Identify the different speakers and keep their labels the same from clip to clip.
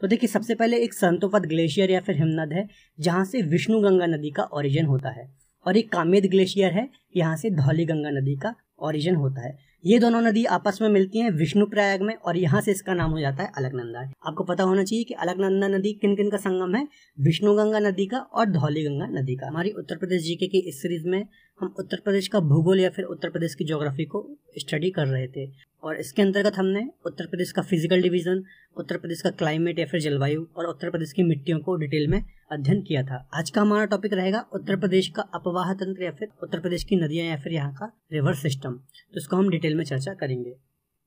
Speaker 1: तो देखिए सबसे पहले एक संतोपत ग्लेशियर या फिर हिमनद है जहाँ से विष्णु गंगा नदी का ओरिजिन होता है और एक कामेद ग्लेशियर है यहाँ से धौली गंगा नदी का ओरिजिन होता है ये दोनों नदी आपस में मिलती हैं प्रयाग में और यहाँ से इसका नाम हो जाता है अलकनंदा आपको पता होना चाहिए कि अलकनंदा नदी किन किन का संगम है विष्णु गंगा नदी का और धौली गंगा नदी का हमारी उत्तर प्रदेश जीके की इस सीरीज में हम उत्तर प्रदेश का भूगोल या फिर उत्तर प्रदेश की ज्योग्राफी को स्टडी कर रहे थे और इसके अंतर्गत हमने उत्तर प्रदेश का फिजिकल डिवीज़न उत्तर प्रदेश का क्लाइमेट या फिर जलवायु और उत्तर प्रदेश की मिट्टियों को डिटेल में अध्ययन किया था आज का हमारा टॉपिक रहेगा उत्तर प्रदेश का अपवाह तंत्र या फिर उत्तर प्रदेश की नदियां या फिर यहाँ का रिवर सिस्टम तो इसको हम डिटेल में चर्चा करेंगे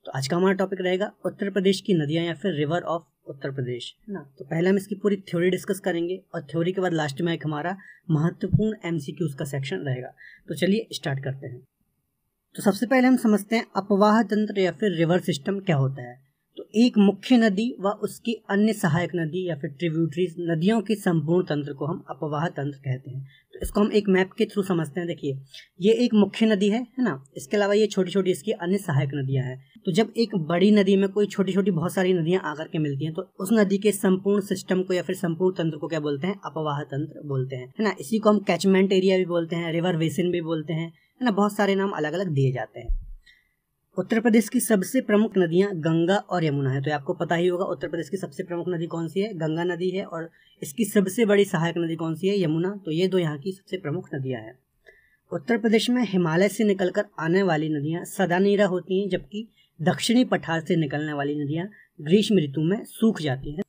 Speaker 1: तो आज का हमारा टॉपिक रहेगा उत्तर प्रदेश की नदियाँ या फिर रिवर ऑफ उत्तर प्रदेश है ना तो पहले हम इसकी पूरी थ्योरी डिस्कस करेंगे और थ्योरी के बाद लास्ट में एक हमारा महत्वपूर्ण एमसीक्यूज का सेक्शन रहेगा तो चलिए स्टार्ट करते हैं तो सबसे पहले हम समझते हैं अपवाह तंत्र या फिर रिवर सिस्टम क्या होता है तो एक मुख्य नदी व उसकी अन्य सहायक नदी या फिर ट्रिब्यूटरीज नदियों के संपूर्ण तंत्र को हम अपवाह तंत्र कहते हैं तो इसको हम एक मैप के थ्रू समझते हैं देखिए ये एक मुख्य नदी है है ना इसके अलावा ये छोटी छोटी इसकी अन्य सहायक नदियां हैं तो जब एक बड़ी नदी में कोई छोटी छोटी बहुत सारी नदियां आकर के मिलती हैं तो उस नदी के संपूर्ण सिस्टम को या फिर संपूर्ण तंत्र को क्या बोलते हैं अपवाह तंत्र बोलते हैं है ना इसी को हम कैचमेंट एरिया भी बोलते हैं रिवर बेसिन भी बोलते हैं है ना बहुत सारे नाम अलग अलग दिए जाते हैं उत्तर प्रदेश की सबसे प्रमुख नदियां गंगा और यमुना है तो आपको पता ही होगा उत्तर प्रदेश की सबसे प्रमुख नदी कौन सी है गंगा नदी है और इसकी सबसे बड़ी सहायक नदी कौन सी है यमुना तो ये दो यहाँ की सबसे प्रमुख नदियां हैं उत्तर प्रदेश में हिमालय से निकलकर आने वाली नदियां सदा नीरा होती हैं जबकि दक्षिणी पठार से निकलने वाली नदियां ग्रीष्म ऋतु में सूख जाती हैं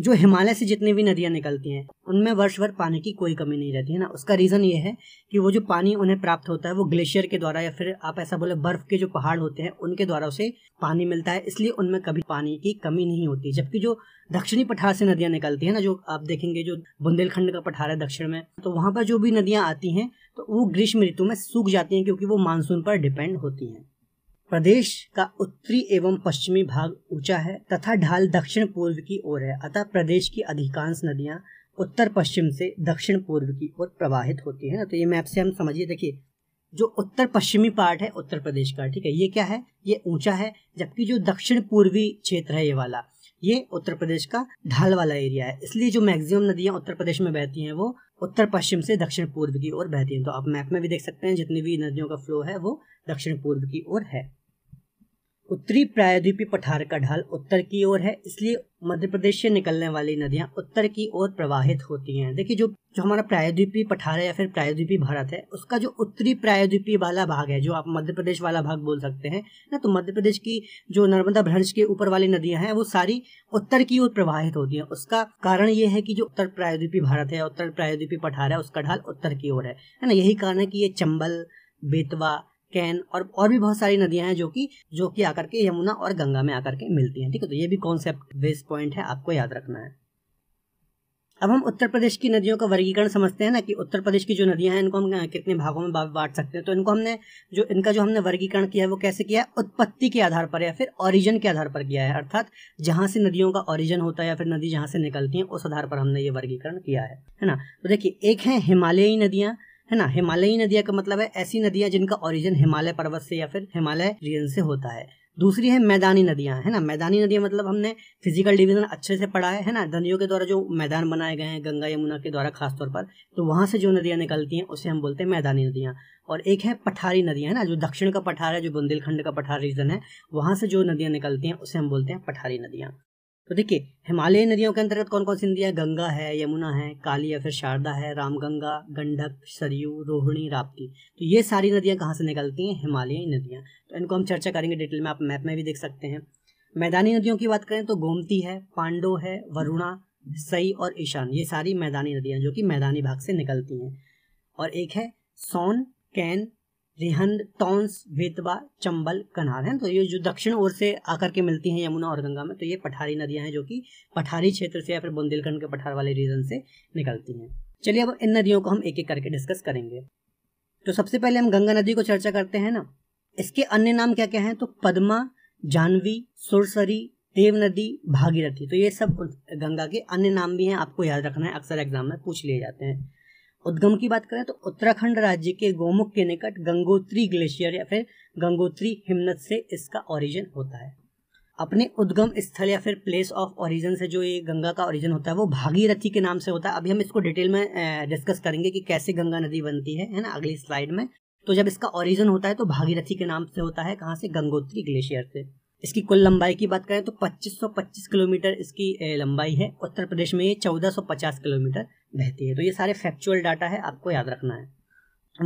Speaker 1: जो हिमालय से जितनी भी नदियां निकलती हैं उनमें वर्ष भर पानी की कोई कमी नहीं रहती है ना उसका रीज़न ये है कि वो जो पानी उन्हें प्राप्त होता है वो ग्लेशियर के द्वारा या फिर आप ऐसा बोले बर्फ के जो पहाड़ होते हैं उनके द्वारा उसे पानी मिलता है इसलिए उनमें कभी पानी की कमी नहीं होती जबकि जो दक्षिणी पठार से नदियां निकलती है ना जो आप देखेंगे जो बुंदेलखंड का पठार है दक्षिण में तो वहां पर जो भी नदियां आती हैं तो वो ग्रीष्म ऋतु में सूख जाती हैं क्योंकि वो मानसून पर डिपेंड होती हैं प्रदेश का उत्तरी एवं पश्चिमी भाग ऊंचा है तथा ढाल दक्षिण पूर्व की ओर है अतः प्रदेश की अधिकांश नदियां उत्तर पश्चिम से दक्षिण पूर्व की ओर प्रवाहित होती है ना तो ये मैप से हम समझिए देखिए जो उत्तर पश्चिमी पार्ट है उत्तर प्रदेश का ठीक है ये क्या है ये ऊंचा है जबकि जो दक्षिण पूर्वी क्षेत्र है ये वाला ये उत्तर प्रदेश का ढाल वाला एरिया है इसलिए जो मैक्सिमम नदियां उत्तर प्रदेश में बहती हैं वो उत्तर पश्चिम से दक्षिण पूर्व की ओर बहती हैं तो आप मैप में भी देख सकते हैं जितनी भी नदियों का फ्लो है वो दक्षिण पूर्व की ओर है उत्तरी प्रायद्वीपी पठार का ढाल उत्तर की ओर है इसलिए मध्य प्रदेश से निकलने वाली नदियां उत्तर की ओर प्रवाहित होती हैं देखिए जो जो हमारा प्रायद्वीपी पठार है या फिर प्रायद्वीपी भारत है उसका जो उत्तरी प्रायद्वीपी वाला भाग है जो आप मध्य प्रदेश वाला भाग बोल सकते हैं ना तो मध्य प्रदेश की जो नर्मदा भ्रंश के ऊपर वाली नदियां हैं वो सारी उत्तर की ओर प्रवाहित होती है उसका कारण ये है कि जो उत्तर प्रायद्वीपी भारत है उत्तर प्रायद्वीपी पठार है उसका ढाल उत्तर की ओर है ना यही कारण है कि ये चंबल बेतवा कैन और और भी बहुत सारी नदियां हैं जो कि जो कि आकर के यमुना और गंगा में आकर के मिलती हैं ठीक है तो ये भी कॉन्सेप्ट बेस पॉइंट है आपको याद रखना है अब हम उत्तर प्रदेश की नदियों का वर्गीकरण समझते हैं ना कि उत्तर प्रदेश की जो नदियां हैं इनको हम कितने भागों में बांट सकते हैं तो इनको हमने जो इनका जो हमने वर्गीकरण किया है वो कैसे किया है उत्पत्ति के आधार पर या फिर ओरिजिन के आधार पर किया है अर्थात जहां से नदियों का ओरिजिन होता है या फिर नदी जहां से निकलती है उस आधार पर हमने ये वर्गीकरण किया है है ना तो देखिए एक है हिमालयी नदियां है ना हिमालयी नदियां का मतलब है ऐसी नदियां जिनका ओरिजिन हिमालय पर्वत से या फिर हिमालय रीजन से होता है दूसरी है मैदानी नदियाँ है ना मैदानी नदियाँ मतलब हमने फिजिकल डिवीजन अच्छे से पढ़ा है है ना नदियों के द्वारा जो मैदान बनाए गए हैं गंगा यमुना के द्वारा खासतौर पर तो वहाँ से जो नदियाँ निकलती हैं उसे हम बोलते हैं मैदानी नदियाँ और एक है पठारी नदियाँ है ना जो दक्षिण का पठार है जो बुंदेलखंड का पठार रीजन है वहाँ से जो नदियाँ निकलती हैं उसे हम बोलते हैं पठारी नदियाँ तो देखिए हिमालयी नदियों के अंतर्गत कौन कौन सी नदियाँ गंगा है यमुना है काली या फिर शारदा है रामगंगा गंडक सरयू रोहिणी राप्ती तो ये सारी नदियाँ कहाँ से निकलती हैं हिमालयी नदियाँ तो इनको हम चर्चा करेंगे डिटेल में आप मैप में भी देख सकते हैं मैदानी नदियों की बात करें तो गोमती है पांडो है वरुणा सई और ईशान ये सारी मैदानी नदियाँ जो कि मैदानी भाग से निकलती हैं और एक है सोन कैन रिहंद टॉन्स बेतवा चंबल कनार हैं तो ये जो दक्षिण ओर से आकर के मिलती हैं यमुना और गंगा में तो ये पठारी नदियां हैं जो कि पठारी क्षेत्र से या फिर बुंदेलखंड के पठार वाले रीजन से निकलती हैं चलिए अब इन नदियों को हम एक एक करके डिस्कस करेंगे तो सबसे पहले हम गंगा नदी को चर्चा करते हैं ना इसके अन्य नाम क्या क्या हैं तो पद्मा जानवी सुरसरी देव नदी भागीरथी तो ये सब गंगा के अन्य नाम भी हैं आपको याद रखना है अक्सर एग्जाम में पूछ लिए जाते हैं उद्गम की बात करें तो उत्तराखंड राज्य के गोमुख के निकट गंगोत्री ग्लेशियर या फिर गंगोत्री हिमनद से इसका ओरिजिन होता है अपने उद्गम स्थल या फिर प्लेस ऑफ ओरिजिन से जो ये गंगा का ओरिजिन होता है वो भागीरथी के नाम से होता है अभी हम इसको डिटेल में डिस्कस करेंगे कि कैसे गंगा नदी बनती है है ना अगली स्लाइड में तो जब इसका ओरिजिन होता है तो भागीरथी के नाम से होता है कहाँ से गंगोत्री ग्लेशियर से इसकी कुल लंबाई की बात करें तो 2525 किलोमीटर इसकी लंबाई है उत्तर प्रदेश में ये 1450 किलोमीटर बहती है तो ये सारे फैक्चुअल डाटा है आपको याद रखना है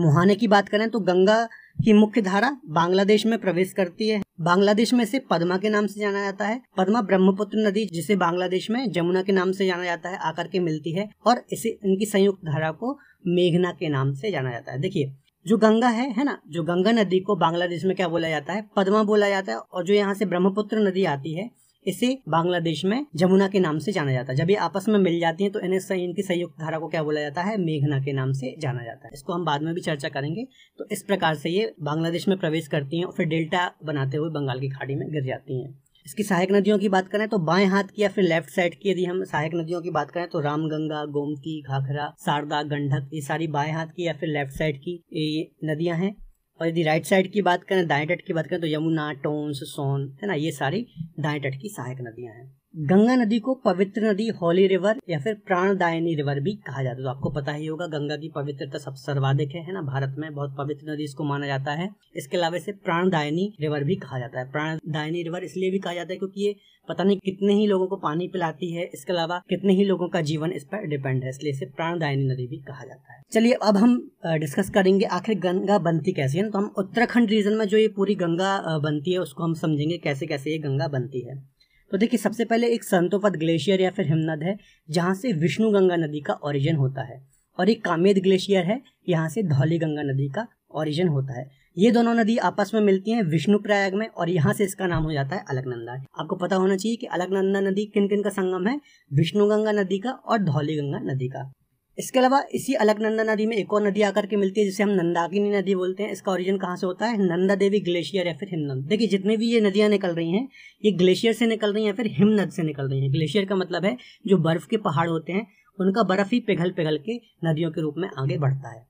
Speaker 1: मुहाने की बात करें तो गंगा की मुख्य धारा बांग्लादेश में प्रवेश करती है बांग्लादेश में इसे पद्मा के नाम से जाना जाता है पद्मा ब्रह्मपुत्र नदी जिसे बांग्लादेश में जमुना के नाम से जाना जाता है आकर के मिलती है और इसे इनकी संयुक्त धारा को मेघना के नाम से जाना जाता है देखिए जो गंगा है है ना जो गंगा नदी को बांग्लादेश में क्या बोला जाता है पद्मा बोला जाता है और जो यहाँ से ब्रह्मपुत्र नदी आती है इसे बांग्लादेश में जमुना के नाम से जाना जाता है जब ये आपस में मिल जाती है तो इन्हें सही इनकी संयुक्त धारा को क्या बोला जाता है मेघना के नाम से जाना जाता है इसको हम बाद में भी चर्चा करेंगे तो इस प्रकार से ये बांग्लादेश में प्रवेश करती हैं और फिर डेल्टा बनाते हुए बंगाल की खाड़ी में गिर जाती हैं इसकी सहायक नदियों की बात करें तो बाएं हाथ की या फिर लेफ्ट साइड की यदि हम सहायक नदियों की बात करें तो रामगंगा गोमती घाघरा शारदा गंडक ये सारी बाएं हाथ की या फिर लेफ्ट साइड की ये नदियां हैं और यदि राइट साइड की बात करें दाएं तट की बात करें तो यमुना टोंस सोन है ना ये सारी दाएं तट की सहायक नदियां हैं गंगा नदी को पवित्र नदी होली रिवर या फिर प्राणदायनी रिवर भी कहा जाता है तो आपको पता ही होगा गंगा की पवित्रता सब सर्वाधिक है, ना भारत में बहुत पवित्र नदी इसको माना जाता है इसके अलावा इसे प्राणदायनी रिवर भी कहा जाता है प्राणदायनी रिवर इसलिए भी कहा जाता है क्योंकि ये पता नहीं कितने ही लोगों को पानी पिलाती है इसके अलावा कितने ही लोगों का जीवन इस पर डिपेंड है इसलिए इसे प्राणदायनी नदी भी कहा जाता है चलिए अब हम डिस्कस करेंगे आखिर गंगा बनती कैसे है तो हम उत्तराखंड रीजन में जो ये पूरी गंगा बनती है उसको हम समझेंगे कैसे कैसे ये गंगा बनती है तो देखिए सबसे पहले एक संतोपद ग्लेशियर या फिर हिमनद है जहाँ से विष्णु गंगा नदी का ओरिजिन होता है और एक कामेद ग्लेशियर है यहाँ से धौली गंगा नदी का ओरिजिन होता है ये दोनों नदी आपस में मिलती हैं विष्णु प्रयाग में और यहाँ से इसका नाम हो जाता है अलकनंदा आपको पता होना चाहिए कि अलकनंदा नदी किन किन का संगम है विष्णु गंगा नदी का और धौली गंगा नदी का इसके अलावा इसी अलग नंदा नदी में एक और नदी आकर के मिलती है जिसे हम नंदाकिनी नदी बोलते हैं इसका ओरिजिन कहाँ से होता है नंदा देवी ग्लेशियर या फिर हिमनद देखिए जितने भी ये नदियाँ निकल रही हैं ये ग्लेशियर से निकल रही हैं या फिर हिमनद से निकल रही हैं ग्लेशियर का मतलब है जो बर्फ के पहाड़ होते हैं उनका बर्फ ही पिघल पिघल के नदियों के रूप में आगे बढ़ता है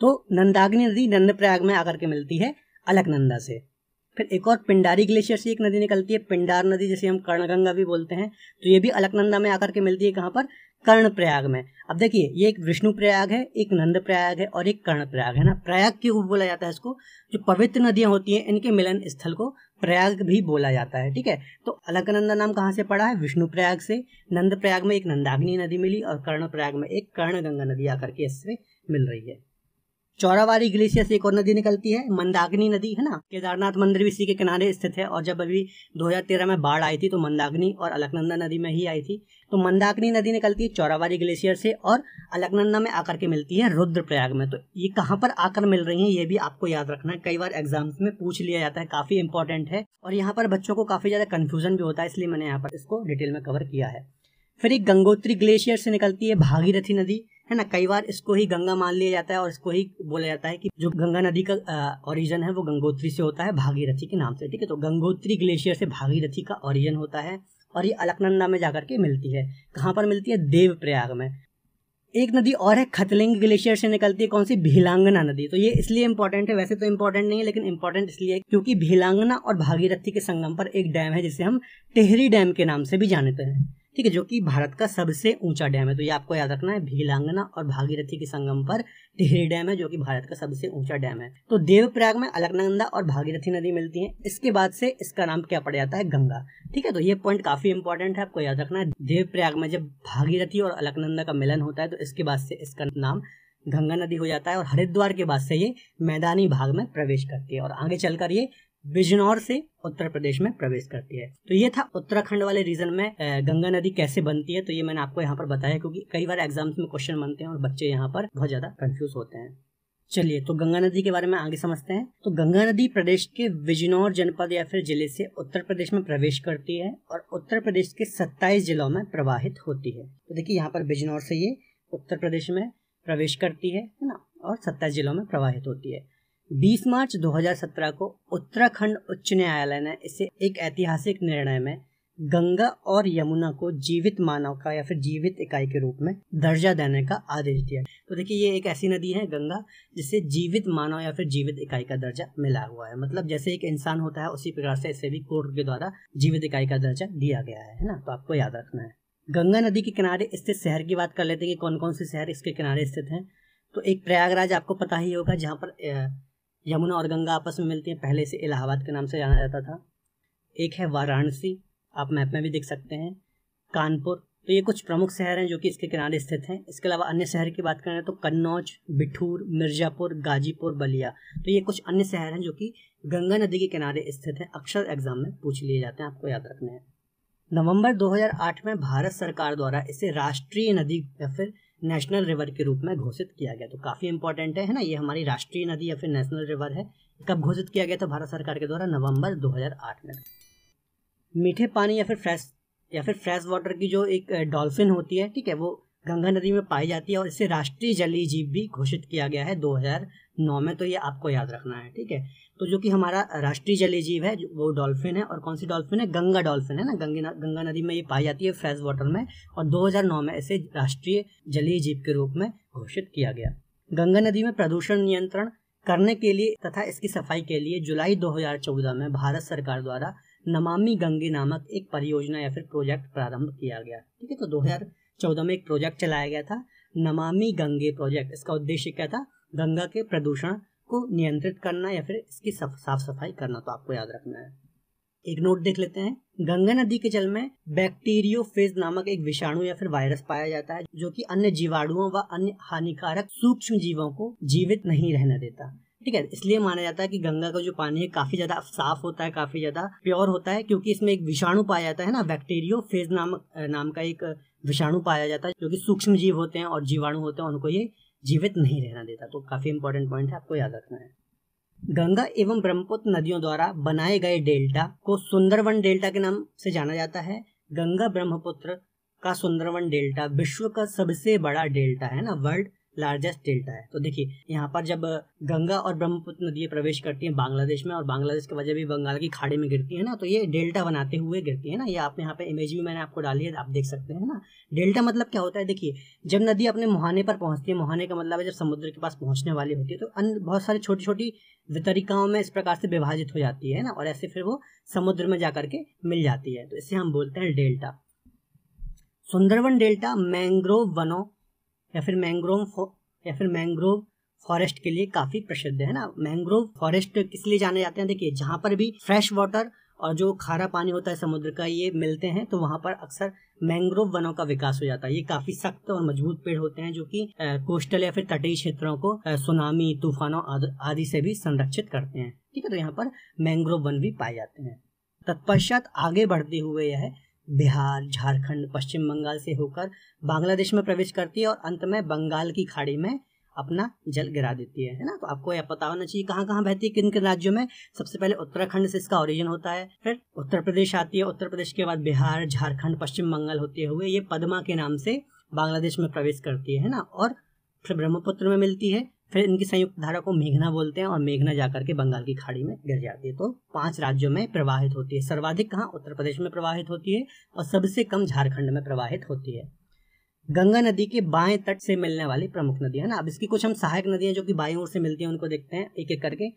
Speaker 1: तो नंदाग्नि नदी नंदप्रयाग में आकर के मिलती है अलकनंदा से फिर एक और पिंडारी ग्लेशियर से एक नदी निकलती है पिंडार नदी जिसे हम कर्णगंगा भी बोलते हैं तो ये भी अलकनंदा में आकर के मिलती है कहाँ पर कर्ण प्रयाग में अब देखिए ये एक विष्णु प्रयाग है एक नंद प्रयाग है और एक कर्ण प्रयाग है ना प्रयाग क्यों बोला जाता है इसको जो पवित्र नदियां होती हैं इनके मिलन स्थल को प्रयाग भी बोला जाता है ठीक है तो अलकनंदा नाम कहाँ से पड़ा है विष्णु प्रयाग से नंद प्रयाग में एक नंदाग्नि नदी मिली और कर्ण प्रयाग में एक कर्ण गंगा नदी आकर के इससे मिल रही है चौरावारी ग्लेशियर से एक और नदी निकलती है मंदाकिनी नदी है ना केदारनाथ मंदिर भी इसी के किनारे स्थित है और जब अभी 2013 में बाढ़ आई थी तो मंदाकिनी और अलकनंदा नदी में ही आई थी तो मंदाकिनी नदी निकलती है चौरावारी ग्लेशियर से और अलकनंदा में आकर के मिलती है रुद्रप्रयाग में तो ये कहाँ पर आकर मिल रही है ये भी आपको याद रखना है कई बार एग्जाम्स में पूछ लिया जाता है काफी इंपॉर्टेंट है और यहाँ पर बच्चों को काफी ज्यादा कन्फ्यूजन भी होता है इसलिए मैंने यहाँ पर इसको डिटेल में कवर किया है फिर एक गंगोत्री ग्लेशियर से निकलती है भागीरथी नदी है ना कई बार इसको ही गंगा मान लिया जाता है और इसको ही बोला जाता है कि जो गंगा नदी का ओरिजन है वो गंगोत्री से होता है भागीरथी के नाम से ठीक है तो गंगोत्री ग्लेशियर से भागीरथी का ओरिजन होता है और ये अलकनंदा में जाकर के मिलती है कहाँ पर मिलती है देवप्रयाग में एक नदी और है खतलिंग ग्लेशियर से निकलती है कौन सी भीलांगना नदी तो ये इसलिए इंपॉर्टेंट है वैसे तो इंपॉर्टेंट नहीं है लेकिन इंपॉर्टेंट इसलिए है क्योंकि भीलांगना और भागीरथी के संगम पर एक डैम है जिसे हम टेहरी डैम के नाम से भी जानते हैं ठीक है जो कि भारत का सबसे ऊंचा डैम है तो ये आपको याद रखना है भीलांगना और भागीरथी के संगम पर टिहरी डैम है जो कि भारत का सबसे ऊंचा डैम है तो देवप्रयाग में अलकनंदा और भागीरथी नदी मिलती है इसके बाद से इसका नाम क्या पड़ जाता है गंगा ठीक है तो ये पॉइंट काफी इंपॉर्टेंट है आपको याद रखना है देवप्रयाग में जब भागीरथी और अलकनंदा का मिलन होता है तो इसके बाद से इसका नाम गंगा नदी हो जाता है और हरिद्वार के बाद से ये मैदानी भाग में प्रवेश करती है और आगे चलकर ये बिजनौर से उत्तर प्रदेश में प्रवेश करती है तो ये था उत्तराखंड वाले रीजन में गंगा नदी कैसे बनती है तो ये मैंने आपको यहाँ पर बताया क्योंकि कई बार एग्जाम्स में क्वेश्चन बनते हैं और बच्चे यहाँ पर बहुत ज्यादा कंफ्यूज होते हैं चलिए तो गंगा नदी के बारे में आगे समझते हैं तो गंगा नदी प्रदेश के बिजनौर जनपद या फिर जिले से उत्तर प्रदेश में प्रवेश करती है और उत्तर प्रदेश के 27 जिलों में प्रवाहित होती है तो देखिए यहाँ पर बिजनौर से ये उत्तर प्रदेश में प्रवेश करती है है ना और सत्ताईस जिलों में प्रवाहित होती है 20 मार्च 2017 को उत्तराखंड उच्च न्यायालय ने इसे एक ऐतिहासिक निर्णय में गंगा और यमुना को जीवित मानव का या फिर जीवित इकाई के रूप में दर्जा देने का आदेश दिया तो देखिए ये एक ऐसी नदी है गंगा जिसे जीवित मानव या फिर जीवित इकाई का दर्जा मिला हुआ है मतलब जैसे एक इंसान होता है उसी प्रकार से इसे भी कोर्ट के द्वारा जीवित इकाई का दर्जा दिया गया है ना तो आपको याद रखना है गंगा नदी के किनारे स्थित शहर की बात कर लेते हैं कि कौन कौन से शहर इसके किनारे स्थित हैं तो एक प्रयागराज आपको पता ही होगा जहाँ पर यमुना और गंगा आपस में मिलती हैं पहले इसे इलाहाबाद के नाम से जाना जाता था एक है वाराणसी आप मैप में भी देख सकते हैं कानपुर तो ये कुछ प्रमुख शहर हैं जो कि इसके किनारे स्थित हैं इसके अलावा अन्य शहर की बात करें तो कन्नौज बिठूर मिर्जापुर गाजीपुर बलिया तो ये कुछ अन्य शहर हैं जो कि गंगा नदी के किनारे स्थित हैं अक्सर एग्जाम में पूछ लिए जाते हैं आपको याद रखने हैं नवंबर 2008 में भारत सरकार द्वारा इसे राष्ट्रीय नदी या फिर नेशनल रिवर के रूप में घोषित किया गया तो काफ़ी इंपॉर्टेंट है, है ना ये हमारी राष्ट्रीय नदी या फिर नेशनल रिवर है कब घोषित किया गया था भारत सरकार के द्वारा नवंबर 2008 में मीठे पानी या फिर फ्रेश या फिर फ्रेश वाटर की जो एक डॉल्फिन होती है ठीक है वो गंगा नदी में पाई जाती है और इसे राष्ट्रीय जलीय जीव भी घोषित किया गया है 2009 में तो ये आपको याद रखना है ठीक है तो जो कि हमारा राष्ट्रीय जलीय जीव है वो डॉल्फिन है और कौन सी डॉल्फिन है गंगा डॉल्फिन है ना गंगा गंगा नदी में ये पाई जाती है फ्रेश वाटर में और 2009 में इसे राष्ट्रीय जलीय जीव के रूप में घोषित किया गया गंगा नदी में प्रदूषण नियंत्रण करने के लिए तथा इसकी सफाई के लिए जुलाई 2014 में भारत सरकार द्वारा नमामि गंगे नामक एक परियोजना या फिर प्रोजेक्ट प्रारंभ किया गया ठीक है तो 2014 में एक प्रोजेक्ट चलाया गया था नमामि गंगे प्रोजेक्ट इसका उद्देश्य क्या था गंगा के प्रदूषण को नियंत्रित करना या फिर इसकी साफ सफाई करना तो आपको याद रखना है एक नोट देख लेते हैं गंगा नदी के जल में फेज नामक एक विषाणु या फिर वायरस पाया जाता है जो कि अन्य जीवाणुओं व अन्य हानिकारक सूक्ष्म जीवों को जीवित नहीं रहने देता ठीक है इसलिए माना जाता है कि गंगा का जो पानी है काफी ज्यादा साफ होता है काफी ज्यादा प्योर होता है क्योंकि इसमें एक विषाणु पाया जाता है ना बैक्टीरियो फेज नाम नाम का एक विषाणु पाया जाता है जो कि सूक्ष्म जीव होते हैं और जीवाणु होते हैं उनको ये जीवित नहीं रहना देता तो काफ़ी इंपॉर्टेंट पॉइंट है आपको याद रखना है गंगा एवं ब्रह्मपुत्र नदियों द्वारा बनाए गए डेल्टा को सुंदरवन डेल्टा के नाम से जाना जाता है गंगा ब्रह्मपुत्र का सुंदरवन डेल्टा विश्व का सबसे बड़ा डेल्टा है ना वर्ल्ड लार्जेस्ट डेल्टा है तो देखिए यहाँ पर जब गंगा और ब्रह्मपुत्र नदी प्रवेश करती है बांग्लादेश में और बांग्लादेश के वजह भी बंगाल की खाड़ी में गिरती है ना तो ये डेल्टा बनाते हुए गिरती है ना ये आप यहाँ पे इमेज भी मैंने आपको डाली है आप देख सकते हैं ना डेल्टा मतलब क्या होता है देखिए जब नदी अपने मुहाने पर पहुंचती है मुहाने का मतलब है जब समुद्र के पास पहुंचने वाली होती है तो अन्य बहुत सारी छोटी छोटी वितरिकाओं में इस प्रकार से विभाजित हो जाती है ना और ऐसे फिर वो समुद्र में जाकर के मिल जाती है तो इसे हम बोलते हैं डेल्टा सुंदरवन डेल्टा मैंग्रोव वनों या फिर मैंग्रोव या फिर मैंग्रोव फॉरेस्ट के लिए काफ़ी प्रसिद्ध है ना मैंग्रोव फॉरेस्ट किस लिए जाने जाते हैं देखिए जहाँ पर भी फ्रेश वाटर और जो खारा पानी होता है समुद्र का ये मिलते हैं तो वहाँ पर अक्सर मैंग्रोव वनों का विकास हो जाता है ये काफी सख्त और मजबूत पेड़ होते हैं जो कि कोस्टल या फिर तटीय क्षेत्रों को सुनामी तूफानों आदि से भी संरक्षित करते हैं ठीक है तो यहाँ पर मैंग्रोव वन भी पाए जाते हैं तत्पश्चात आगे बढ़ते हुए यह बिहार झारखंड पश्चिम बंगाल से होकर बांग्लादेश में प्रवेश करती है और अंत में बंगाल की खाड़ी में अपना जल गिरा देती है है ना तो आपको यह पता होना चाहिए कहाँ कहाँ बहती है किन किन राज्यों में सबसे पहले उत्तराखंड से इसका ओरिजिन होता है फिर उत्तर प्रदेश आती है उत्तर प्रदेश के बाद बिहार झारखंड पश्चिम बंगाल होते हुए ये पदमा के नाम से बांग्लादेश में प्रवेश करती है ना और फिर ब्रह्मपुत्र में मिलती है फिर इनकी संयुक्त धारा को मेघना बोलते हैं और मेघना जाकर के बंगाल की खाड़ी में गिर जाती है तो पांच राज्यों में प्रवाहित होती है सर्वाधिक कहाँ उत्तर प्रदेश में प्रवाहित होती है और सबसे कम झारखंड में प्रवाहित होती है गंगा नदी के बाएं तट से मिलने वाली प्रमुख नदियां ना अब इसकी कुछ हम सहायक नदियां जो कि बाएं ओर से मिलती हैं उनको देखते हैं एक एक करके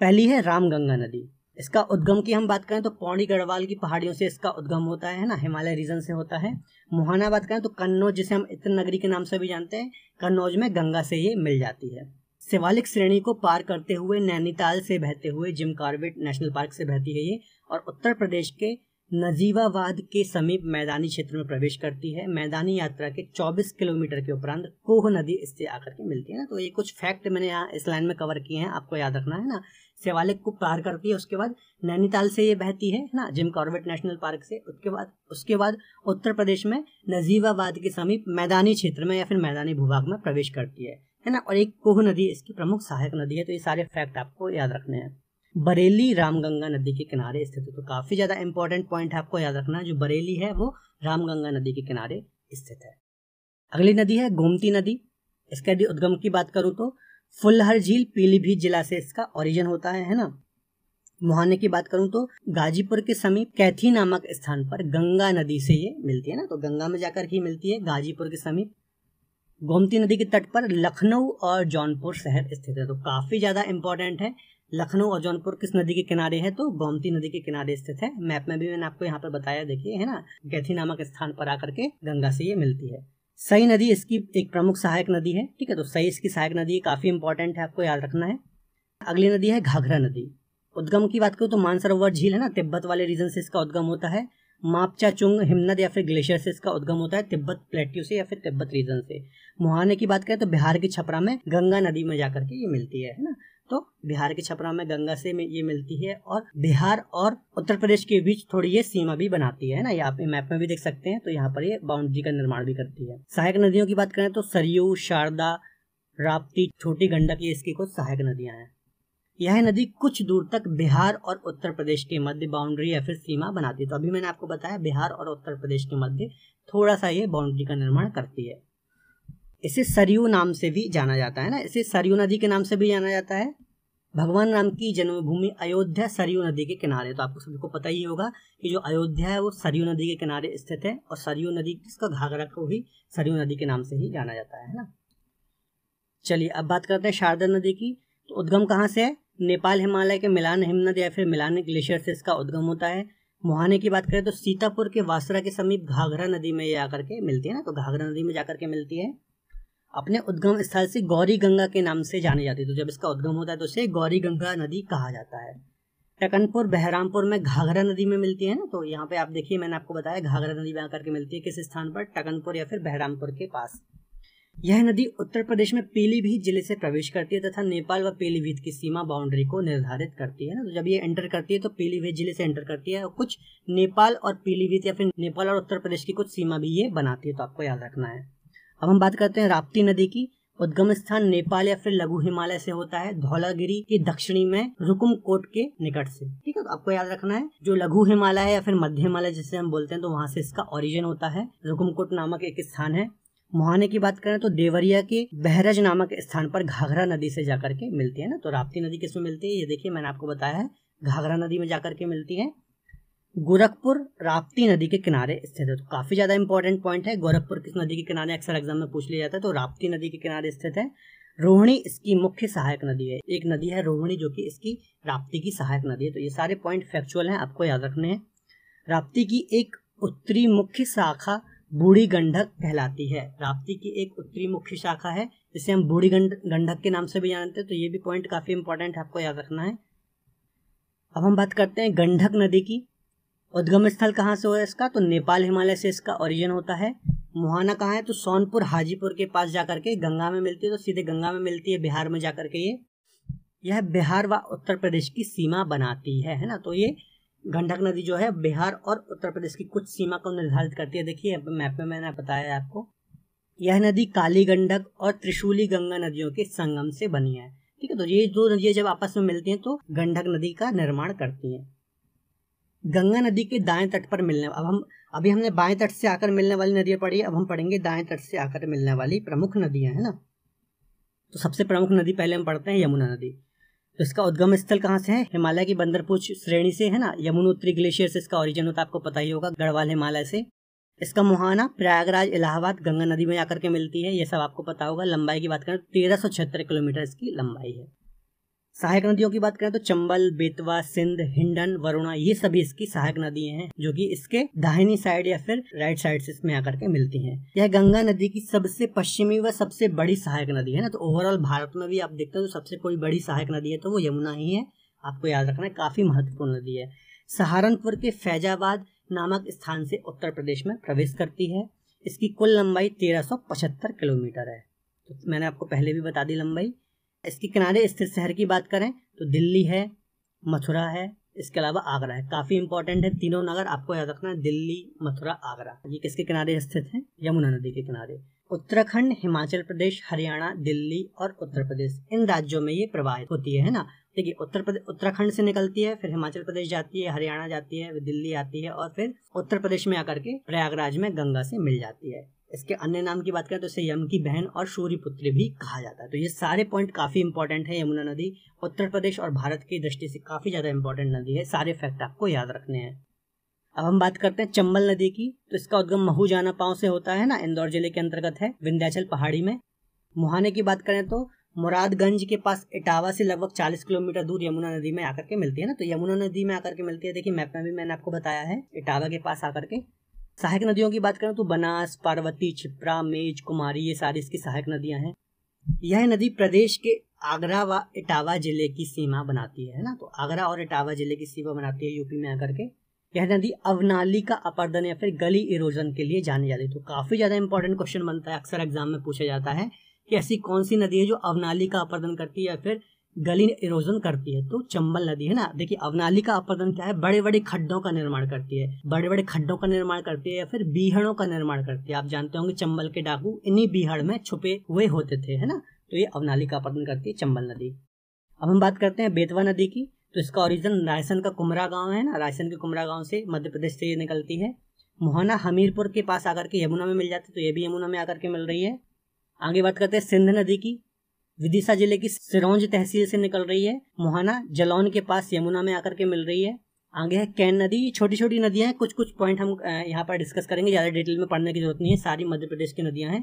Speaker 1: पहली है रामगंगा नदी इसका उद्गम की हम बात करें तो पौड़ी गढ़वाल की पहाड़ियों से इसका उद्गम होता है ना हिमालय रीजन से होता है मुहाना बात करें तो कन्नौज जिसे हम इतन नगरी के नाम से भी जानते हैं कन्नौज में गंगा से ये मिल जाती है सेवालिक श्रेणी को पार करते हुए नैनीताल से बहते हुए जिम कार्बेट नेशनल पार्क से बहती है ये और उत्तर प्रदेश के नजीवाबाद के समीप मैदानी क्षेत्र में प्रवेश करती है मैदानी यात्रा के 24 किलोमीटर के उपरांत कोह नदी इससे आकर के मिलती है ना तो ये कुछ फैक्ट मैंने यहाँ इस लाइन में कवर किए हैं आपको याद रखना है ना सेवालिक को पार करती है उसके बाद नैनीताल से ये बहती है ना जिम कॉर्बेट नेशनल पार्क से उसके बाद उसके बाद उत्तर प्रदेश में नजीवाबाद के समीप मैदानी क्षेत्र में या फिर मैदानी भूभाग में प्रवेश करती है है ना और एक कोह नदी इसकी प्रमुख सहायक नदी है तो ये सारे फैक्ट आपको याद रखने हैं बरेली रामगंगा नदी के किनारे स्थित है तो काफी ज्यादा इंपॉर्टेंट पॉइंट है आपको याद रखना है जो बरेली है वो रामगंगा नदी के किनारे स्थित है अगली नदी है गोमती नदी इसके यदि उद्गम की बात करूं तो फुलहर झील पीलीभीत जिला से इसका ओरिजिन होता है है ना मुहाने की बात करूं तो गाजीपुर के समीप कैथी नामक स्थान पर गंगा नदी से ये मिलती है ना तो गंगा में जाकर ही मिलती है गाजीपुर के समीप गोमती नदी के तट पर लखनऊ और जौनपुर शहर स्थित है तो काफ़ी ज़्यादा इंपॉर्टेंट है लखनऊ और जौनपुर किस नदी के किनारे है तो गोमती नदी के किनारे स्थित है मैप में भी मैंने आपको यहाँ पर बताया देखिए है ना गैथी नामक स्थान पर आकर के गंगा से ये मिलती है सई नदी इसकी एक प्रमुख सहायक नदी है ठीक है तो सई इसकी सहायक नदी काफ़ी इंपॉर्टेंट है आपको याद रखना है अगली नदी है घाघरा नदी उद्गम की बात करूँ तो मानसरोवर झील है ना तिब्बत वाले रीजन से इसका उद्गम होता है मापचाचुंग हिमनद या फिर ग्लेशियर से इसका उद्गम होता है तिब्बत प्लेट्यू से या फिर तिब्बत रीजन से मुहाने की बात करें तो बिहार के छपरा में गंगा नदी में जाकर के ये मिलती है है ना तो बिहार के छपरा में गंगा से ये मिलती है और बिहार और उत्तर प्रदेश के बीच थोड़ी ये सीमा भी बनाती है ना ये आप मैप में भी देख सकते हैं तो यहाँ पर ये बाउंड्री का निर्माण भी करती है सहायक नदियों की बात करें तो सरयू शारदा राप्ती छोटी गंडक ये इसकी कुछ सहायक नदियां हैं यह नदी कुछ दूर तक बिहार और उत्तर प्रदेश के मध्य बाउंड्री या फिर सीमा बनाती है तो अभी मैंने आपको बताया बिहार और उत्तर प्रदेश के मध्य थोड़ा सा ये बाउंड्री का निर्माण करती है इसे सरयू नाम से भी जाना जाता है ना इसे सरयू नदी के नाम से भी जाना जाता है भगवान राम की जन्मभूमि अयोध्या सरयू नदी के किनारे तो आपको सबको पता ही होगा कि जो अयोध्या है वो सरयू नदी के किनारे स्थित है और सरयू नदी जिसका घाघरा को भी सरयू नदी के नाम से ही जाना जाता है ना चलिए अब बात करते हैं शारदा नदी की तो उद्गम कहाँ से है नेपाल हिमालय के मिलान हिमनद या फिर मिलान ग्लेशियर से इसका उद्गम होता है मुहाने की बात करें तो सीतापुर के वासरा के समीप घाघरा नदी में आकर के मिलती है ना तो घाघरा नदी में जाकर के मिलती है अपने उद्गम स्थल से गौरी गंगा के नाम से जानी जाती है तो जब इसका उद्गम होता है तो उसे गौरी गंगा नदी कहा जाता है टकनपुर बहरामपुर में घाघरा नदी में मिलती है ना तो यहाँ पे आप देखिए मैंने आपको बताया घाघरा नदी में आकर के मिलती है किस स्थान पर टकनपुर या फिर बहरामपुर के पास यह नदी उत्तर प्रदेश में पीलीभीत जिले से प्रवेश करती है तथा नेपाल व पीलीभीत की सीमा बाउंड्री को निर्धारित करती है ना तो जब ये एंटर करती है तो पीलीभीत जिले से एंटर करती है और कुछ नेपाल और पीलीभीत या फिर नेपाल और उत्तर प्रदेश की कुछ सीमा भी ये बनाती है तो आपको याद रखना है अब हम बात करते हैं राप्ती नदी की उद्गम स्थान नेपाल या फिर लघु हिमालय से होता है धौलागिरी के दक्षिणी में रुकुम कोट के निकट से ठीक है तो आपको याद रखना है जो लघु हिमालय या फिर मध्य हिमालय जिसे हम बोलते हैं तो वहां से इसका ओरिजिन होता है रुकुम कोट नामक एक स्थान है मुहाने की बात करें तो देवरिया के बहरज नामक स्थान पर घाघरा नदी से जाकर के मिलती है ना तो राप्ती नदी किसमें मिलती है ये देखिए मैंने आपको बताया है घाघरा नदी में जाकर के मिलती है गोरखपुर राप्ती नदी के किनारे स्थित है तो काफ़ी ज़्यादा इंपॉर्टेंट पॉइंट है गोरखपुर किस नदी के किनारे अक्सर एग्जाम में पूछ लिया जाता है तो राप्ती नदी के किनारे स्थित है रोहिणी इसकी मुख्य सहायक नदी है एक नदी है रोहिणी जो कि इसकी राप्ती की सहायक नदी है तो ये सारे पॉइंट फैक्चुअल हैं आपको याद रखने हैं राप्ती की एक उत्तरी मुख्य शाखा बूढ़ी गंडक कहलाती है राप्ती की एक उत्तरी मुख्य शाखा है जिसे हम बूढ़ी गंडक के नाम से भी जानते हैं तो ये भी पॉइंट काफ़ी इंपॉर्टेंट है आपको याद रखना है अब हम बात करते हैं गंडक नदी की उद्गम स्थल कहाँ से हुआ इसका तो नेपाल हिमालय से इसका ओरिजिन होता है मुहाना कहाँ है तो सोनपुर हाजीपुर के पास जाकर के गंगा में मिलती है तो सीधे गंगा में मिलती है बिहार में जाकर के ये यह बिहार व उत्तर प्रदेश की सीमा बनाती है है ना तो ये गंडक नदी जो है बिहार और उत्तर प्रदेश की कुछ सीमा को निर्धारित करती है देखिए मैप में मैंने बताया आपको यह नदी काली गंडक और त्रिशूली गंगा नदियों के संगम से बनी है ठीक है तो ये दो नदियां जब आपस में मिलती हैं तो गंडक नदी का निर्माण करती हैं गंगा नदी के दाएं तट पर मिलने अब हम अभी हमने बाएं तट से आकर मिलने वाली नदियां पढ़ी अब हम पढ़ेंगे दाएं तट से आकर मिलने वाली प्रमुख नदियां है ना तो सबसे प्रमुख नदी पहले हम पढ़ते हैं यमुना नदी तो इसका उद्गम स्थल कहाँ से है हिमालय की बंदरपुछ श्रेणी से है ना यमुनोत्री ग्लेशियर से इसका ओरिजिन होता है आपको पता ही होगा गढ़वाल हिमालय से इसका मुहाना प्रयागराज इलाहाबाद गंगा नदी में जाकर के मिलती है यह सब आपको पता होगा लंबाई की बात करें तो तेरह सौ छिहत्तर किलोमीटर इसकी लंबाई है सहायक नदियों की बात करें तो चंबल बेतवा सिंध हिंडन वरुणा ये सभी इसकी सहायक नदियां हैं जो कि इसके दाहिनी साइड या फिर राइट साइड से इसमें आकर के मिलती हैं यह गंगा नदी की सबसे पश्चिमी व सबसे बड़ी सहायक नदी है ना तो ओवरऑल भारत में भी आप देखते हो तो सबसे कोई बड़ी सहायक नदी है तो वो यमुना ही है आपको याद रखना है काफी महत्वपूर्ण नदी है सहारनपुर के फैजाबाद नामक स्थान से उत्तर प्रदेश में प्रवेश करती है इसकी कुल लंबाई तेरह किलोमीटर है तो मैंने आपको पहले भी बता दी लंबाई इसके किनारे स्थित शहर की बात करें तो दिल्ली है मथुरा है इसके अलावा आगरा है काफी इंपॉर्टेंट है तीनों नगर आपको याद रखना है दिल्ली मथुरा आगरा ये किसके किनारे स्थित है यमुना नदी के किनारे उत्तराखंड हिमाचल प्रदेश हरियाणा दिल्ली और उत्तर प्रदेश इन राज्यों में ये प्रवाहित होती है ना देखिए उत्तर प्रदेश उत्तराखंड से निकलती है फिर हिमाचल प्रदेश जाती है हरियाणा जाती है दिल्ली आती है और फिर उत्तर प्रदेश में आकर के प्रयागराज में गंगा से मिल जाती है इसके अन्य नाम की बात करें तो इसे यम की बहन और पुत्री भी कहा जाता है तो ये सारे पॉइंट काफी इंपॉर्टेंट है यमुना नदी उत्तर प्रदेश और भारत की दृष्टि से काफी ज्यादा इंपॉर्टेंट नदी है सारे फैक्ट आपको याद रखने हैं अब हम बात करते हैं चंबल नदी की तो इसका उद्गम महू जाना पाँव से होता है ना इंदौर जिले के अंतर्गत है विंध्याचल पहाड़ी में मुहाने की बात करें तो मुरादगंज के पास इटावा से लगभग 40 किलोमीटर दूर यमुना नदी में आकर के मिलती है ना तो यमुना नदी में आकर के मिलती है देखिए मैप में भी मैंने आपको बताया है इटावा के पास आकर के सहायक नदियों की बात करें तो बनास पार्वती छिप्रा मेज कुमारी ये सारी इसकी सहायक नदियां हैं यह नदी प्रदेश के आगरा व इटावा जिले की सीमा बनाती है ना तो आगरा और इटावा जिले की सीमा बनाती है यूपी में आकर के यह नदी अवनाली का अपर्दन या फिर गली इरोजन के लिए जानी जाती है तो काफी ज्यादा इंपॉर्टेंट क्वेश्चन बनता है अक्सर एग्जाम में पूछा जाता है कि ऐसी कौन सी नदी है जो अवनाली का अपर्दन करती है या फिर गली इरोजन करती है तो चंबल नदी है ना देखिए अवनाली का अपरदन क्या है बड़े बड़े खड्डों का निर्माण करती है बड़े बड़े खड्डों का निर्माण करती है या फिर बीहड़ों का निर्माण करती है आप जानते होंगे चंबल के डाकू इन्हीं बीहड़ में छुपे हुए होते थे है ना तो ये अवनाली का अपरदन करती है चंबल नदी अब हम बात करते हैं बेतवा नदी की तो इसका ओरिजिन रायसन का कुमरा गांव है ना रायसन के कुमरा गांव से मध्य प्रदेश से ये निकलती है मोहना हमीरपुर के पास आकर के यमुना में मिल जाती है तो ये भी यमुना में आकर के मिल रही है आगे बात करते हैं सिंध नदी की विदिशा जिले की सिरोंज तहसील से निकल रही है मोहाना जलौन के पास यमुना में आकर के मिल रही है आगे है कैन नदी छोटी छोटी नदियां हैं कुछ कुछ पॉइंट हम यहाँ पर डिस्कस करेंगे ज़्यादा डिटेल में पढ़ने की जरूरत नहीं है सारी मध्य प्रदेश की नदियां हैं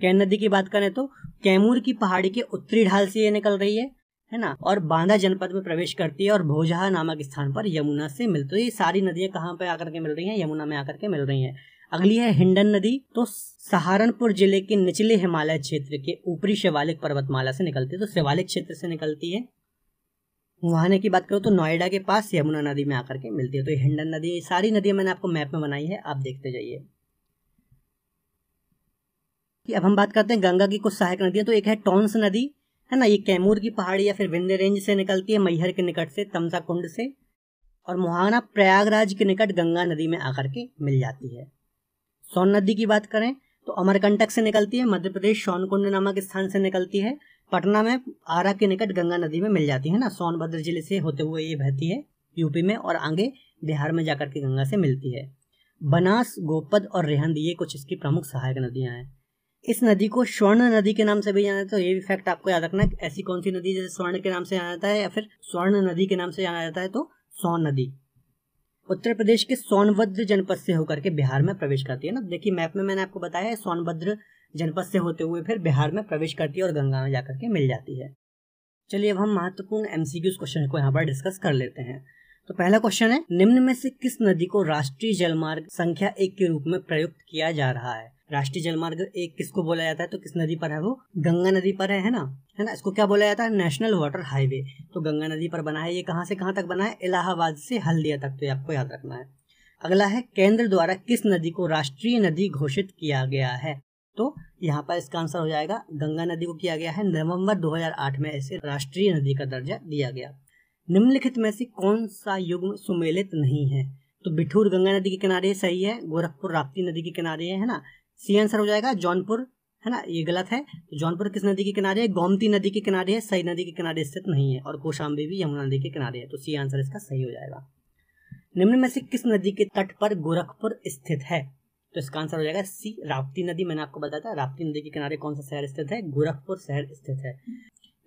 Speaker 1: कैन नदी की बात करें तो कैमूर की पहाड़ी के उत्तरी ढाल से ये निकल रही है है ना और बांदा जनपद में प्रवेश करती है और भोजहा नामक स्थान पर यमुना से मिलती है ये सारी नदियाँ कहाँ पे आकर के मिल रही है यमुना में आकर के मिल रही है अगली है हिंडन नदी तो सहारनपुर जिले के निचले हिमालय क्षेत्र के ऊपरी शिवालिक पर्वतमाला से निकलती है तो शिवालिक क्षेत्र से निकलती है वहाने की बात करो तो नोएडा के पास यमुना नदी में आकर के मिलती है तो हिंडन नदी ये सारी नदियाँ मैंने आपको मैप में बनाई है आप देखते जाइए कि अब हम बात करते हैं गंगा की कुछ सहायक नदियाँ तो एक है टोंस नदी है ना ये कैमूर की पहाड़ी या फिर विंध्य रेंज से निकलती है मैहर के निकट से तमसा कुंड से और मुहाना प्रयागराज के निकट गंगा नदी में आकर के मिल जाती है सोन नदी की बात करें तो अमरकंटक से निकलती है मध्य प्रदेश सोनकुंड नामक स्थान से निकलती है पटना में आरा के निकट गंगा नदी में मिल जाती है ना सोनभद्र जिले से होते हुए ये बहती है यूपी में और आगे बिहार में जाकर के गंगा से मिलती है बनास गोपद और रेहंद ये कुछ इसकी प्रमुख सहायक नदियां हैं इस नदी को स्वर्ण नदी के नाम से भी जाना जाता है तो ये भी फैक्ट आपको याद रखना ऐसी कौन सी नदी जैसे स्वर्ण के नाम से जाना जाता है या फिर स्वर्ण नदी के नाम से जाना जाता है तो सोन नदी उत्तर प्रदेश के सोनभद्र जनपद से होकर के बिहार में प्रवेश करती है ना देखिए मैप में मैंने आपको बताया है सोनभद्र जनपद से होते हुए फिर बिहार में प्रवेश करती है और गंगा में जाकर के मिल जाती है चलिए अब हम महत्वपूर्ण एमसीक्यूज क्वेश्चन को यहाँ पर डिस्कस कर लेते हैं तो पहला क्वेश्चन है निम्न में से किस नदी को राष्ट्रीय जलमार्ग संख्या एक के रूप में प्रयुक्त किया जा रहा है राष्ट्रीय जलमार्ग एक किसको बोला जाता है तो किस नदी पर है वो गंगा नदी पर है, है ना है ना इसको क्या बोला जाता है नेशनल वाटर हाईवे तो गंगा नदी पर बना है ये कहाँ से कहाँ तक बना है इलाहाबाद से हल्दिया तक तो ये आपको याद रखना है अगला है केंद्र द्वारा किस नदी को राष्ट्रीय नदी घोषित किया गया है तो यहाँ पर इसका आंसर हो जाएगा गंगा नदी को किया गया है नवंबर 2008 में इसे राष्ट्रीय नदी का दर्जा दिया गया निम्नलिखित में से कौन सा युग्म सुमेलित नहीं है तो बिठूर गंगा नदी के किनारे सही है गोरखपुर राप्ती नदी के किनारे है ना सी आंसर हो जाएगा जौनपुर है ना ये गलत है तो जौनपुर किस नदी के किनारे है गोमती नदी के किनारे है सही नदी के किनारे स्थित नहीं है और कोशाम्बी भी यमुना नदी के किनारे है तो सी आंसर इसका सही हो जाएगा निम्न में से किस नदी के तट पर गोरखपुर स्थित है तो इसका आंसर हो जाएगा सी राप्ती नदी मैंने आपको बताया था राप्ती नदी के किनारे कौन सा शहर स्थित है गोरखपुर शहर स्थित है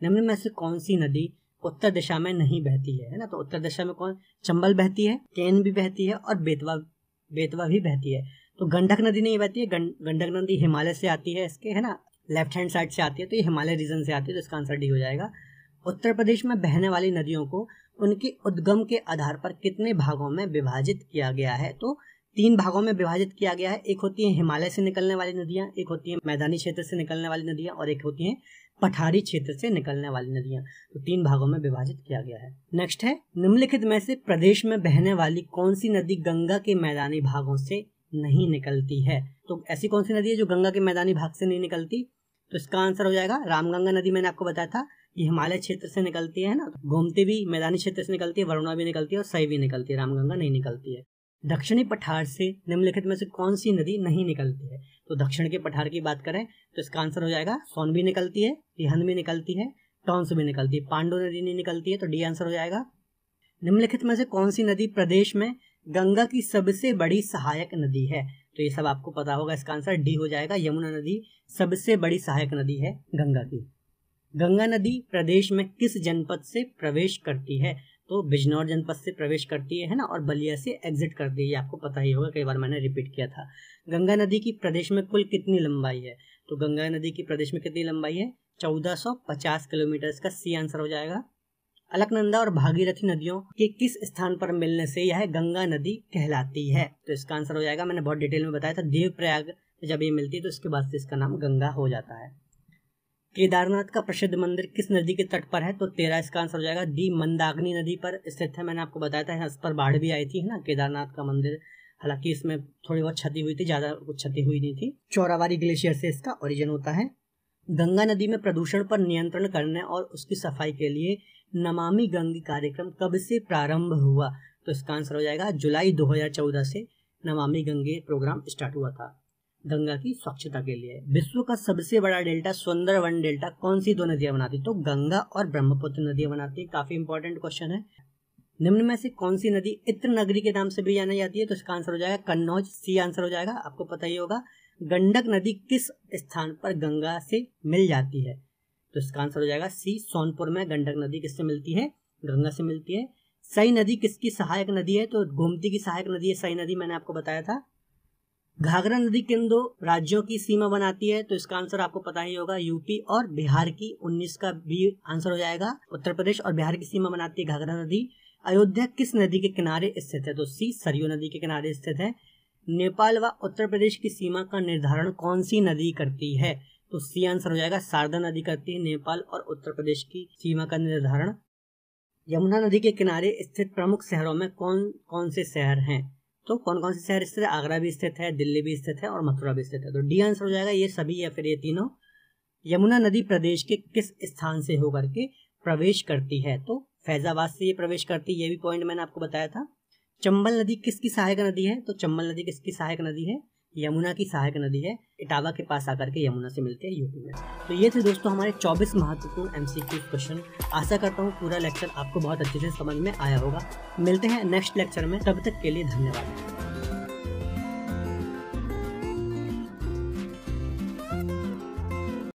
Speaker 1: निम्न में से कौन सी नदी उत्तर दिशा में नहीं बहती है ना तो उत्तर दिशा में कौन चंबल बहती है केन भी बहती है और बेतवा बेतवा भी बहती है तो गंडक नदी नहीं बहती है गंडक नदी हिमालय से आती है इसके है ना लेफ्ट हैंड साइड से आती है तो ये हिमालय रीजन से आती है तो इसका आंसर डी हो जाएगा उत्तर प्रदेश में बहने वाली नदियों को उनके उद्गम के आधार पर कितने भागों में विभाजित किया गया है तो तीन भागों में विभाजित किया गया है एक होती है हिमालय से निकलने वाली नदियां एक होती है मैदानी क्षेत्र से निकलने वाली नदियां और एक होती है पठारी क्षेत्र से निकलने वाली नदियां तो तीन भागों में विभाजित किया गया है नेक्स्ट है निम्नलिखित में से प्रदेश में बहने वाली कौन सी नदी गंगा के मैदानी भागों से नहीं निकलती है तो ऐसी कौन सी नदी है जो गंगा के मैदानी भाग से नहीं निकलती तो इसका आंसर हो जाएगा रामगंगा नदी मैंने आपको बताया था कि हिमालय क्षेत्र से निकलती है ना तो गोमती भी मैदानी क्षेत्र से निकलती है वरुणा भी निकलती है और सई भी निकलती है रामगंगा नहीं निकलती है दक्षिणी पठार से निम्नलिखित में से कौन सी नदी नहीं निकलती है तो दक्षिण के पठार की बात करें तो इसका आंसर हो जाएगा सोन भी निकलती है रिहन भी निकलती है टॉन्स भी निकलती है पांडो नदी नहीं निकलती है तो डी आंसर हो जाएगा निम्नलिखित में से कौन सी नदी प्रदेश में गंगा की सबसे बड़ी सहायक नदी है तो ये सब आपको पता होगा इसका आंसर डी हो जाएगा यमुना नदी सबसे बड़ी सहायक नदी है गंगा की गंगा नदी प्रदेश में किस जनपद से प्रवेश करती है तो बिजनौर जनपद से प्रवेश करती है ना और बलिया से एग्जिट करती है ये आपको पता ही होगा कई बार मैंने रिपीट किया था गंगा नदी की प्रदेश में कुल कितनी लंबाई है तो गंगा नदी की प्रदेश में कितनी लंबाई है 1450 किलोमीटर इसका सी आंसर हो जाएगा अलकनंदा और भागीरथी नदियों के किस स्थान पर मिलने से यह गंगा नदी कहलाती है तो इसका आंसर हो जाएगा मैंने बहुत डिटेल में बताया था देवप्रयाग जब ये मिलती है तो इसके बाद से इसका नाम गंगा हो जाता है केदारनाथ का प्रसिद्ध मंदिर किस नदी के तट पर है तो तेरा इसका आंसर हो जाएगा दी मंदाग्नि नदी पर स्थित है मैंने आपको बताया था इस पर बाढ़ भी आई थी है ना केदारनाथ का मंदिर हालांकि इसमें थोड़ी बहुत क्षति हुई थी ज़्यादा कुछ क्षति हुई नहीं थी चौरावारी ग्लेशियर से इसका ओरिजिन होता है गंगा नदी में प्रदूषण पर नियंत्रण करने और उसकी सफाई के लिए नमामि गंगे कार्यक्रम कब से प्रारंभ हुआ तो इसका आंसर हो जाएगा जुलाई 2014 से नमामि गंगे प्रोग्राम स्टार्ट हुआ था गंगा की स्वच्छता के लिए विश्व का सबसे बड़ा डेल्टा सुंदर वन डेल्टा कौन सी दो नदियां बनाती तो गंगा और ब्रह्मपुत्र नदियां बनाती है काफी इंपॉर्टेंट क्वेश्चन है निम्न में से कौन सी नदी इत्र नगरी के नाम से भी जानी जाती है तो इसका आंसर हो जाएगा कन्नौज सी आंसर हो जाएगा आपको पता ही होगा गंडक नदी किस स्थान पर गंगा से मिल जाती है तो इसका आंसर हो जाएगा सी सोनपुर में गंडक नदी किससे मिलती है गंगा से मिलती है सई नदी किसकी सहायक नदी है तो गोमती की सहायक नदी है सई नदी मैंने आपको बताया था घाघरा नदी किन दो राज्यों की सीमा बनाती है तो इसका आंसर आपको पता ही होगा यूपी और बिहार की 19 का भी आंसर हो जाएगा उत्तर प्रदेश और बिहार की सीमा बनाती है घाघरा नदी अयोध्या किस नदी के किनारे स्थित है तो सी सरयू नदी के किनारे स्थित है नेपाल व उत्तर प्रदेश की सीमा का निर्धारण कौन सी नदी करती है तो सी आंसर हो जाएगा शारदा नदी करती है नेपाल और उत्तर प्रदेश की सीमा का निर्धारण यमुना नदी के किनारे स्थित प्रमुख शहरों में कौन कौन से शहर हैं तो कौन कौन से शहर स्थित है आगरा भी स्थित है दिल्ली भी स्थित है और मथुरा भी स्थित है तो डी आंसर हो जाएगा ये सभी या फिर ये तीनों यमुना नदी प्रदेश के किस स्थान से होकर के प्रवेश करती है तो फैजाबाद से ये प्रवेश करती है ये भी पॉइंट मैंने आपको बताया था चंबल नदी किसकी सहायक नदी है तो चंबल नदी किसकी सहायक नदी है यमुना की सहायक नदी है इटावा के पास आकर के यमुना से मिलते हैं यूपी में तो ये थे दोस्तों हमारे 24 महत्वपूर्ण एम क्वेश्चन आशा करता हूँ पूरा लेक्चर आपको बहुत अच्छे से समझ में आया होगा मिलते हैं नेक्स्ट लेक्चर में तब तक के लिए धन्यवाद